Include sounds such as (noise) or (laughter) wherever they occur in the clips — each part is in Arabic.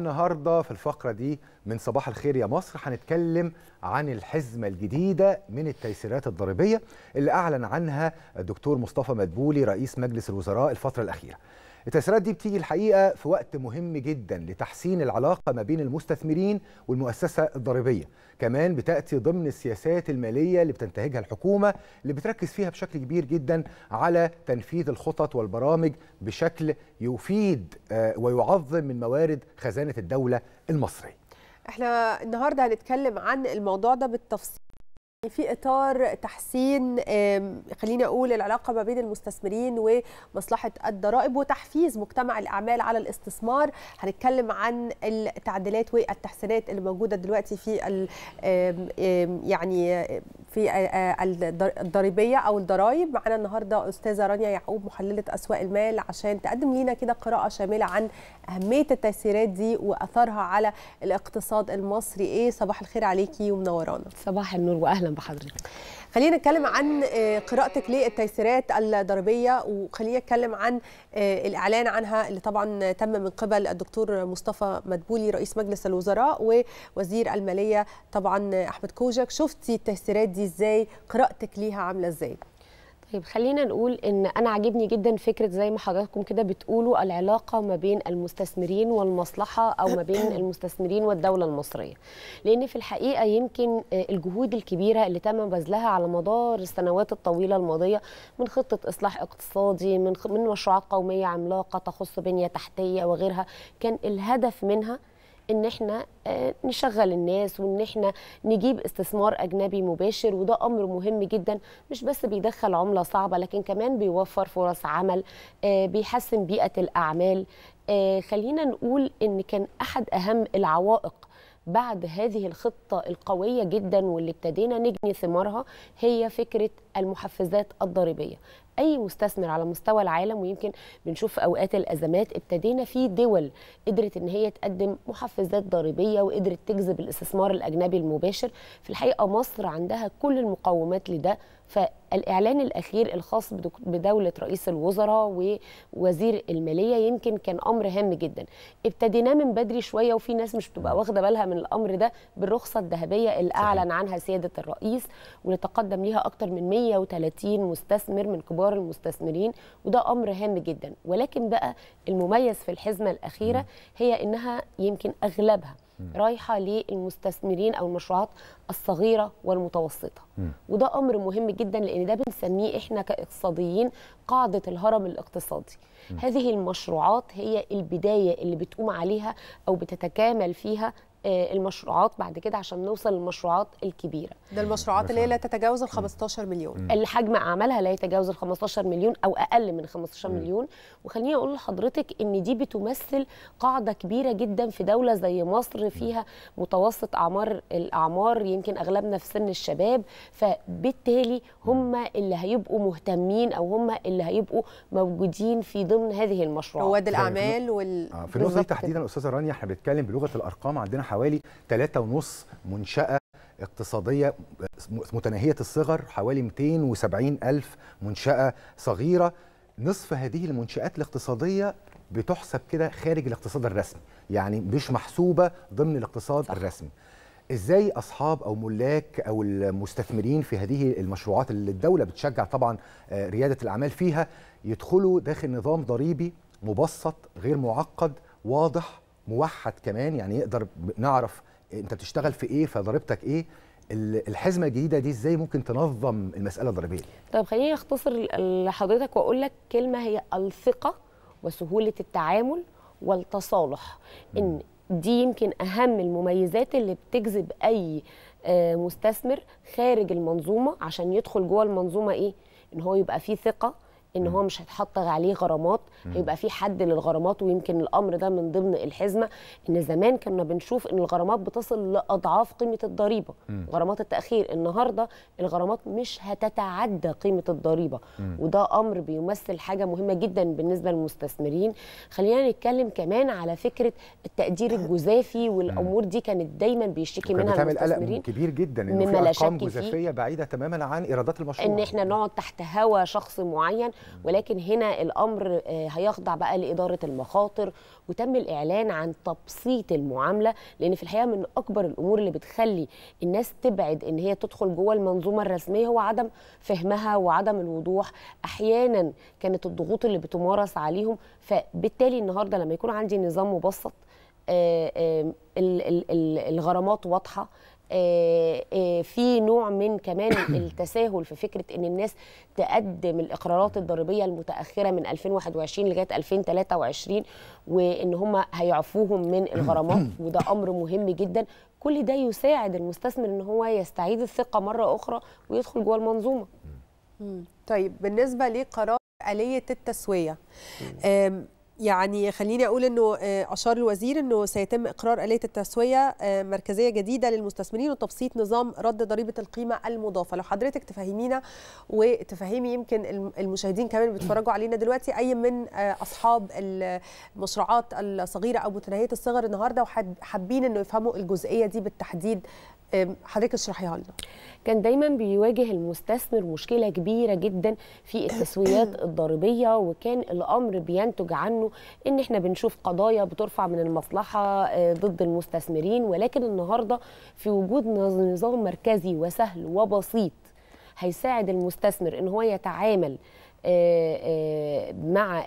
النهارده في الفقره دي من صباح الخير يا مصر هنتكلم عن الحزمه الجديده من التيسيرات الضريبيه اللي اعلن عنها الدكتور مصطفى مدبولي رئيس مجلس الوزراء الفتره الاخيره التأثيرات دي بتيجي الحقيقة في وقت مهم جدا لتحسين العلاقة ما بين المستثمرين والمؤسسة الضريبية كمان بتأتي ضمن السياسات المالية اللي بتنتهجها الحكومة اللي بتركز فيها بشكل كبير جدا على تنفيذ الخطط والبرامج بشكل يفيد آه، ويعظم من موارد خزانة الدولة المصرية احنا النهاردة هنتكلم عن الموضوع ده بالتفصيل في اطار تحسين خليني اقول العلاقه ما بين المستثمرين ومصلحه الضرائب وتحفيز مجتمع الاعمال على الاستثمار هنتكلم عن التعديلات والتحسينات اللي موجوده دلوقتي في يعني في آه، آه، الضريبيه او الضرايب معانا النهارده استاذه رانيا يعقوب محلله اسواق المال عشان تقدم لينا كده قراءه شامله عن اهميه التاثيرات دي واثرها على الاقتصاد المصري ايه صباح الخير عليكي ومنورانا صباح النور واهلا بحضرتك خلينا نتكلم عن آه، قراءتك للتيسيرات الضريبيه وخلينا نتكلم عن آه، الاعلان عنها اللي طبعا تم من قبل الدكتور مصطفى مدبولي رئيس مجلس الوزراء ووزير الماليه طبعا احمد كوجك شفتي التيسيرات دي ازاي قراءتك ليها عامله ازاي طيب خلينا نقول ان انا عاجبني جدا فكره زي ما حضراتكم كده بتقولوا العلاقه ما بين المستثمرين والمصلحه او ما بين (clears throat) المستثمرين والدوله المصريه لان في الحقيقه يمكن آه، الجهود الكبيره اللي تم بذلها على مدار السنوات الطويله الماضيه من خطه اصلاح اقتصادي من من مشروعات قوميه عملاقه تخص بنيه تحتيه وغيرها كان الهدف منها ان احنا آه، نشغل الناس وان احنا نجيب استثمار اجنبي مباشر وده امر مهم جدا مش بس بيدخل عمله صعبه لكن كمان بيوفر فرص عمل آه، بيحسن بيئه الاعمال آه، خلينا نقول ان كان احد اهم العوائق بعد هذه الخطة القوية جدا واللي ابتدينا نجني ثمارها هي فكرة المحفزات الضريبية اي مستثمر على مستوى العالم ويمكن بنشوف في اوقات الازمات ابتدينا في دول قدرت ان هي تقدم محفزات ضريبيه وقدرت تجذب الاستثمار الاجنبي المباشر في الحقيقه مصر عندها كل المقومات لده فالاعلان الاخير الخاص بدوله رئيس الوزراء ووزير الماليه يمكن كان امر هام جدا ابتديناه من بدري شويه وفي ناس مش بتبقى واخده بالها من الامر ده بالرخصه الذهبيه اللي اعلن عنها سياده الرئيس ونتقدم ليها اكتر من 130 مستثمر من كبار كبار المستثمرين وده امر هام جدا ولكن بقى المميز في الحزمه الاخيره هي انها يمكن اغلبها رايحه للمستثمرين او المشروعات الصغيره والمتوسطه وده امر مهم جدا لان ده بنسميه احنا كاقتصاديين قاعده الهرم الاقتصادي هذه المشروعات هي البدايه اللي بتقوم عليها او بتتكامل فيها آه، المشروعات بعد كده عشان نوصل للمشروعات الكبيره ده المشروعات اللي هي لا تتجاوز ال 15 مليون اللي حجم اعمالها لا يتجاوز ال 15 مليون او اقل من 15 مليون وخليني اقول لحضرتك ان دي بتمثل قاعده كبيره جدا في دوله زي مصر فيها متوسط اعمار الاعمار يمكن اغلبنا في سن الشباب فبالتالي هم اللي هيبقوا مهتمين او هم اللي هيبقوا موجودين في ضمن هذه المشروعات رواد الاعمال وال آه، في النقطه دي تحديدا استاذه رانيا احنا بنتكلم بلغه الارقام عندنا حوالي 3.5 منشأة اقتصادية متناهية الصغر حوالي 270 ألف منشأة صغيرة نصف هذه المنشآت الاقتصادية بتحسب كده خارج الاقتصاد الرسمي يعني مش محسوبة ضمن الاقتصاد صح. الرسمي ازاي اصحاب او ملاك او المستثمرين في هذه المشروعات اللي الدوله بتشجع طبعا آه، رياده الاعمال فيها يدخلوا داخل نظام ضريبي مبسط غير معقد واضح موحد كمان يعني يقدر نعرف انت بتشتغل في ايه فضريبتك ايه الحزمه الجديده دي ازاي ممكن تنظم المساله الضريبيه طب خليني اختصر لحضرتك واقول لك كلمه هي الثقه وسهوله التعامل والتصالح ان دي يمكن اهم المميزات اللي بتجذب اي آه، مستثمر خارج المنظومه عشان يدخل جوه المنظومه ايه ان هو يبقى فيه ثقه ان هو مش هيتحط عليه غرامات هيبقى في حد للغرامات ويمكن الامر ده من ضمن الحزمه ان زمان كنا بنشوف ان الغرامات بتصل لاضعاف قيمه الضريبه غرامات التاخير النهارده الغرامات مش هتتعدى قيمه الضريبه وده امر بيمثل حاجه مهمه جدا بالنسبه للمستثمرين خلينا نتكلم كمان على فكره التقدير (laughs) الجزافي والامور دي كانت دايما بيشتكي منها المستثمرين قلق كبير جدا انه في ارقام جزافيه بعيده تماما عن ايرادات المشروع ان احنا نقعد تحت هوا شخص معين ولكن هنا الامر آه، هيخضع بقى لاداره المخاطر وتم الاعلان عن تبسيط المعامله لان في الحقيقه من اكبر الامور اللي بتخلي الناس تبعد ان هي تدخل جوه المنظومه الرسميه هو عدم فهمها وعدم الوضوح احيانا كانت الضغوط اللي بتمارس عليهم فبالتالي النهارده لما يكون عندي نظام مبسط آه، الغرامات واضحه آه، آه، في نوع من كمان (coughs) التساهل في فكره ان الناس تقدم الاقرارات الضريبيه المتاخره من 2021 لغايه 2023 وان هم هيعفوهم من الغرامات (coughs) وده امر مهم جدا كل ده يساعد المستثمر ان هو يستعيد الثقه مره اخرى ويدخل جوه المنظومه طيب بالنسبه لقرار آلية التسوية يعني خليني اقول انه آه، اشار الوزير انه سيتم اقرار اليه التسويه آه، مركزيه جديده للمستثمرين وتبسيط نظام رد ضريبه القيمه المضافه لو حضرتك تفهمينا وتفهمي يمكن المشاهدين كمان بيتفرجوا علينا دلوقتي اي من آه، اصحاب المشروعات الصغيره او متناهيه الصغر النهارده وحابين انه يفهموا الجزئيه دي بالتحديد حضرتك اشرحيها لنا كان دايما بيواجه المستثمر مشكله كبيره جدا في التسويات الضريبيه وكان الامر بينتج عنه ان احنا بنشوف قضايا بترفع من المصلحه أه، ضد المستثمرين ولكن النهارده في وجود نظام مركزي وسهل وبسيط هيساعد المستثمر ان هو يتعامل أه، أه، مع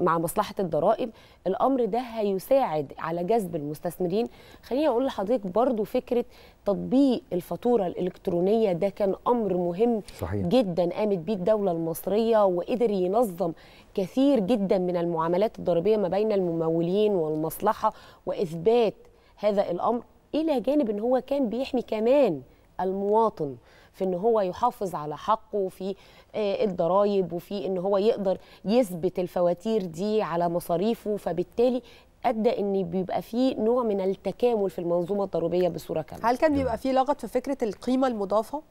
مع مصلحه الضرائب الامر ده هيساعد على جذب المستثمرين خليني اقول لحضرتك برضو فكره تطبيق الفاتوره الالكترونيه ده كان امر مهم صحيح. جدا قامت بيه الدوله المصريه وقدر ينظم كثير جدا من المعاملات الضريبيه ما بين الممولين والمصلحه واثبات هذا الامر الى جانب ان هو كان بيحمي كمان المواطن في ان هو يحافظ على حقه في آه، الضرايب وفي ان هو يقدر يثبت الفواتير دي على مصاريفه فبالتالي ادى ان بيبقى في نوع من التكامل في المنظومه الضريبيه بصوره كامله هل كان بيبقى في لغط في فكره القيمه المضافه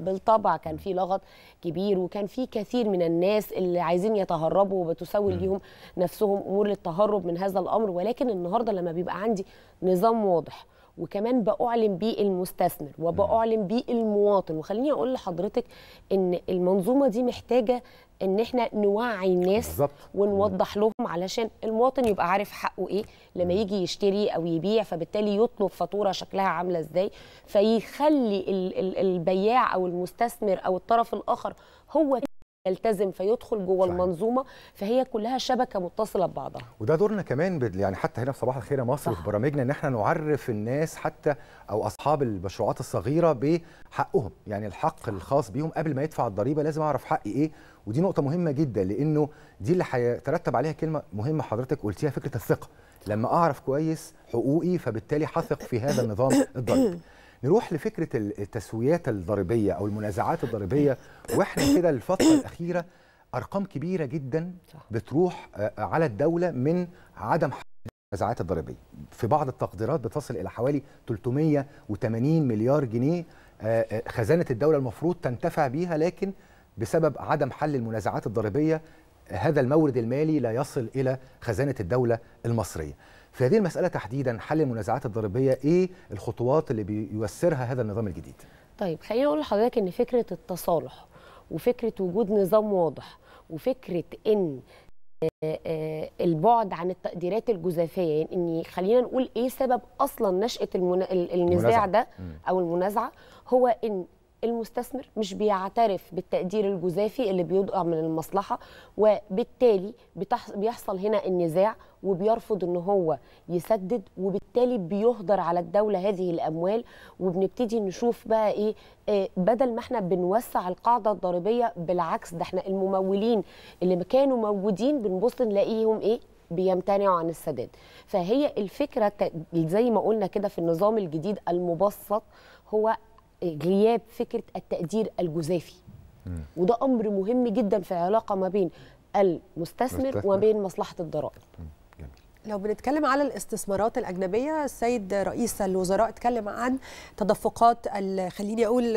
بالطبع كان في لغط كبير وكان في كثير من الناس اللي عايزين يتهربوا وبتسول ليهم نفسهم امور للتهرب من هذا الامر ولكن النهارده لما بيبقى عندي نظام واضح وكمان بأعلن بيه المستثمر وبأعلن بيه المواطن وخليني أقول لحضرتك إن المنظومة دي محتاجة ان احنا نوعي الناس بالزبط. ونوضح لهم علشان المواطن يبقى عارف حقه ايه لما يجي يشتري او يبيع فبالتالي يطلب فاتوره شكلها عامله ازاي فيخلي البياع او المستثمر او الطرف الاخر هو يلتزم فيدخل جوه المنظومه فهي كلها شبكه متصله ببعضها وده دورنا كمان يعني حتى هنا في صباح الخير يا مصر في برامجنا ان احنا نعرف الناس حتى او اصحاب المشروعات الصغيره بحقهم يعني الحق الخاص بيهم قبل ما يدفع الضريبه لازم اعرف حقي ايه ودي نقطه مهمه جدا لانه دي اللي هيترتب عليها كلمه مهمه حضرتك قلتيها فكره الثقه لما اعرف كويس حقوقي فبالتالي هثق في هذا النظام الضريبي (coughs) نروح لفكره التسويات الضريبيه او المنازعات الضريبيه واحنا كده الفتره الاخيره ارقام كبيره جدا بتروح آه، على الدوله من عدم المنازعات الضريبيه في بعض التقديرات بتصل الى حوالي 380 مليار جنيه آه، آه، خزانه الدوله المفروض تنتفع بيها لكن بسبب عدم حل المنازعات الضريبيه هذا المورد المالي لا يصل الى خزانه الدوله المصريه في هذه المسألة تحديدا حل المنازعات الضريبية إيه الخطوات اللي بيوسرها هذا النظام الجديد؟ طيب خليني أقول لحضرتك إن فكرة التصالح وفكرة وجود نظام واضح وفكرة إن آه، آه، البعد عن التقديرات الجزافيه يعني ان خلينا نقول ايه سبب اصلا نشاه المنا... النزاع ده او المنازعه هو ان المستثمر مش بيعترف بالتقدير الجزافي اللي بيضقع من المصلحه وبالتالي بيحصل هنا النزاع وبيرفض ان هو يسدد وبالتالي بيهدر على الدوله هذه الاموال وبنبتدي نشوف بقى ايه, إيه بدل ما احنا بنوسع القاعده الضريبيه بالعكس ده احنا الممولين اللي كانوا موجودين بنبص نلاقيهم ايه بيمتنعوا عن السداد فهي الفكره زي ما قلنا كده في النظام الجديد المبسط هو غياب فكره التقدير الجزافي وده امر مهم جدا في العلاقه ما بين المستثمر وما بين مصلحه الضرائب لو بنتكلم على الاستثمارات الاجنبيه السيد رئيس الوزراء اتكلم عن تدفقات خليني اقول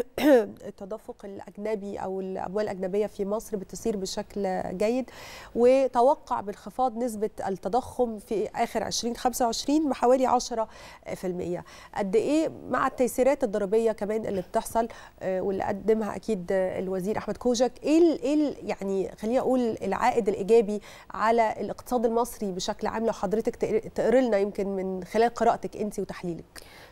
(clears throat) التدفق الاجنبي او الاموال الاجنبيه في مصر بتسير بشكل جيد وتوقع بانخفاض نسبه التضخم في اخر 2025 بحوالي 10% قد ايه مع التيسيرات الضريبيه كمان اللي بتحصل آه، واللي قدمها اكيد الوزير احمد كوجك ايه ايه يعني خليني اقول العائد الايجابي على الاقتصاد المصري بشكل بشكل عام لو حضرتك تقري لنا يمكن من خلال قراءتك انت وتحليلك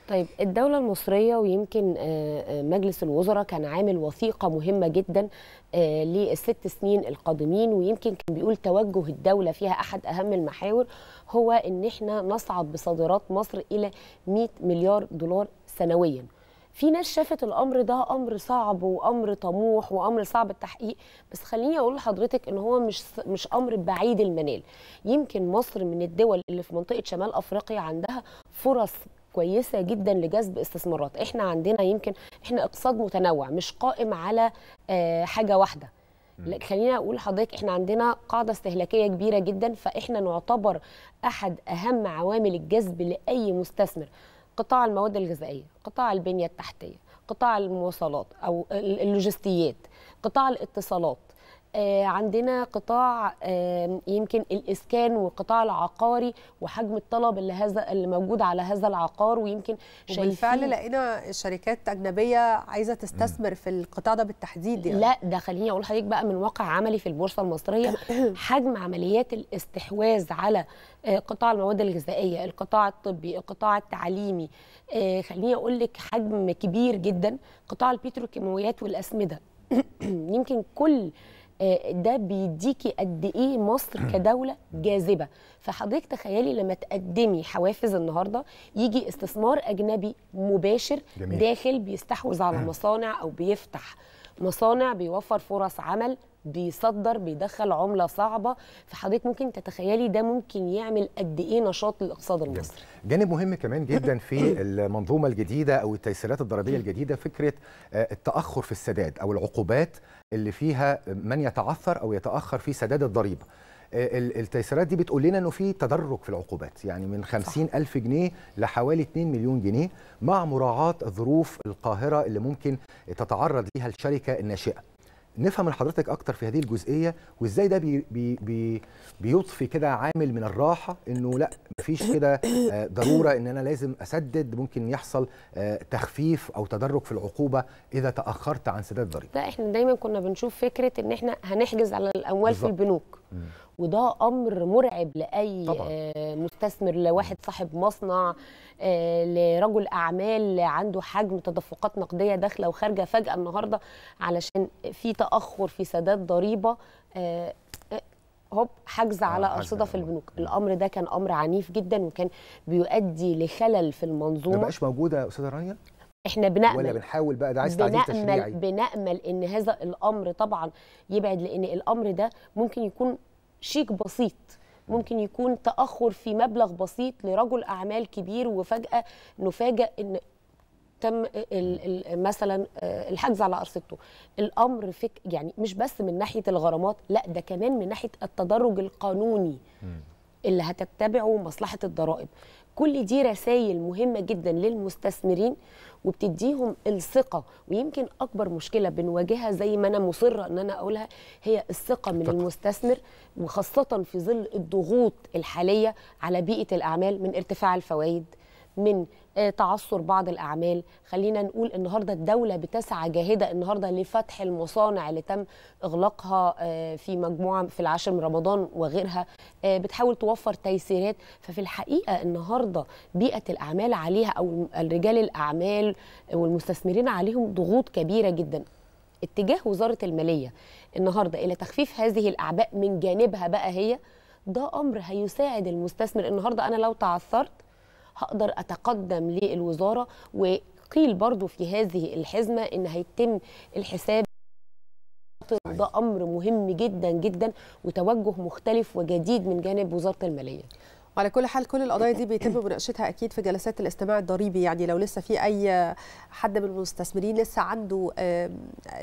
طيب الدولة المصرية ويمكن آه، آه، مجلس الوزراء كان عامل وثيقة مهمة جدا آه، للست سنين القادمين ويمكن كان بيقول توجه الدولة فيها أحد أهم المحاور هو إن احنا نصعد بصادرات مصر إلى 100 مليار دولار سنوياً في ناس شافت الامر ده امر صعب وامر طموح وامر صعب التحقيق بس خليني اقول لحضرتك ان هو مش مش امر بعيد المنال يمكن مصر من الدول اللي في منطقه شمال افريقيا عندها فرص كويسه جدا لجذب استثمارات احنا عندنا يمكن احنا اقتصاد متنوع مش قائم على آه، حاجه واحده خلينا اقول لحضرتك احنا عندنا قاعده استهلاكيه كبيره جدا فاحنا نعتبر احد اهم عوامل الجذب لاي مستثمر قطاع المواد الغذائيه قطاع البنيه التحتيه قطاع المواصلات او اللوجستيات قطاع الاتصالات آه، عندنا قطاع يمكن الاسكان والقطاع العقاري وحجم الطلب اللي هذا اللي موجود على هذا العقار ويمكن شايفين وبالفعل لقينا شركات اجنبيه عايزه تستثمر في القطاع ده بالتحديد يعني. لا ده خليني اقول لحضرتك بقى من واقع عملي في البورصه المصريه (coughs) حجم عمليات الاستحواذ على آه، قطاع المواد الغذائيه القطاع الطبي القطاع التعليمي آه، خليني اقول لك حجم كبير جدا قطاع البتروكيماويات والاسمده (coughs) يمكن كل آه، ده بيديكي قد ايه مصر (clears throat) كدوله جاذبه فحضرتك تخيلي لما تقدمي حوافز النهارده يجي استثمار اجنبي مباشر جميل. داخل بيستحوذ على (clears throat) مصانع او بيفتح مصانع بيوفر فرص عمل بيصدر بيدخل عمله صعبه فحضرتك ممكن تتخيلي ده ممكن يعمل قد ايه نشاط للاقتصاد المصري جانب مهم كمان جدا في (coughs) المنظومه الجديده او التيسيرات الضريبيه الجديده فكره آه، التاخر في السداد او العقوبات اللي فيها من يتعثر او يتاخر في سداد الضريبه آه، التيسيرات دي بتقول لنا انه في تدرج في العقوبات يعني من 50 صح. الف جنيه لحوالي 2 مليون جنيه مع مراعاه ظروف القاهره اللي ممكن تتعرض ليها الشركه الناشئه نفهم من حضرتك اكتر في هذه الجزئيه وازاي ده بي بي بيطفي بيضفي كده عامل من الراحه انه لا مفيش كده آه، ضروره ان انا لازم اسدد ممكن يحصل آه، تخفيف او تدرج في العقوبه اذا تاخرت عن سداد ضريبه لا احنا دايما كنا بنشوف فكره ان احنا هنحجز على الاموال بالزبط. في البنوك وده امر مرعب لاي طبعا. آه، مستثمر لواحد صاحب مصنع آه، لرجل اعمال عنده حجم تدفقات نقديه داخله وخارجه فجاه النهارده علشان في تاخر في سداد ضريبه آه، هوب حجز على ارصده في البنوك الامر ده كان امر عنيف جدا وكان بيؤدي لخلل في المنظومه ما بقاش موجوده يا استاذه رانيا احنا بنأمل ولا بنحاول بقى ده عايز تعديل تشريعي بنأمل ان هذا الامر طبعا يبعد لان الامر ده ممكن يكون شيك بسيط ممكن يكون تاخر في مبلغ بسيط لرجل اعمال كبير وفجاه نفاجئ ان تم مثلا آه، الحجز على ارصدته الامر فك يعني مش بس من ناحيه الغرامات لا ده كمان من ناحيه التدرج القانوني اللي هتتبعه مصلحه الضرائب كل دي رسائل مهمه جدا للمستثمرين وبتديهم الثقه ويمكن اكبر مشكله بنواجهها زي ما انا مصره ان انا اقولها هي الثقه من المستثمر وخاصه في ظل الضغوط الحاليه على بيئه الاعمال من ارتفاع الفوائد من آه، تعثر بعض الاعمال خلينا نقول النهارده الدوله بتسعى جاهده النهارده لفتح المصانع اللي تم اغلاقها آه، في مجموعه في العاشر من رمضان وغيرها آه، بتحاول توفر تيسيرات ففي الحقيقه النهارده بيئه الاعمال عليها او رجال الاعمال والمستثمرين عليهم ضغوط كبيره جدا اتجاه وزاره الماليه النهارده الى تخفيف هذه الاعباء من جانبها بقى هي ده امر هيساعد المستثمر النهارده انا لو تعثرت هقدر اتقدم للوزاره وقيل برضو في هذه الحزمه ان هيتم الحساب ده امر مهم جدا جدا وتوجه مختلف وجديد من جانب وزاره الماليه وعلى كل حال كل القضايا دي بيتم مناقشتها اكيد في جلسات الاستماع الضريبي يعني لو لسه في اي حد من المستثمرين لسه عنده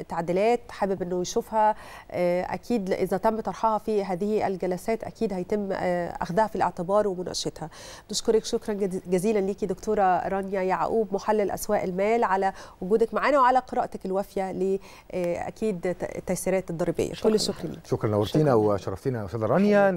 تعديلات حابب انه يشوفها آه، اكيد اذا تم طرحها في هذه الجلسات اكيد هيتم آه، اخذها في الاعتبار ومناقشتها نشكرك شكرا جزيلا ليكي دكتوره رانيا يعقوب محلل اسواق المال على وجودك معنا وعلى قراءتك الوافيه ل آه، اكيد التيسيرات الضريبيه كل الشكر شكرا نورتينا وشرفتينا استاذه رانيا